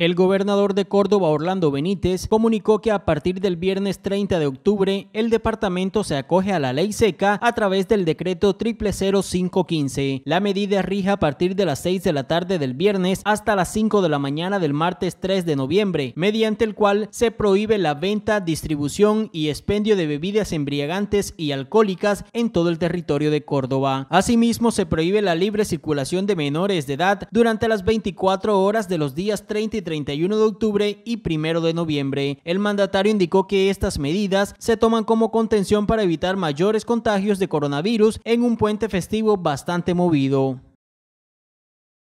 El gobernador de Córdoba, Orlando Benítez, comunicó que a partir del viernes 30 de octubre, el departamento se acoge a la ley seca a través del decreto 000515. La medida rige a partir de las 6 de la tarde del viernes hasta las 5 de la mañana del martes 3 de noviembre, mediante el cual se prohíbe la venta, distribución y expendio de bebidas embriagantes y alcohólicas en todo el territorio de Córdoba. Asimismo, se prohíbe la libre circulación de menores de edad durante las 24 horas de los días 30 y 31 de octubre y 1 de noviembre. El mandatario indicó que estas medidas se toman como contención para evitar mayores contagios de coronavirus en un puente festivo bastante movido.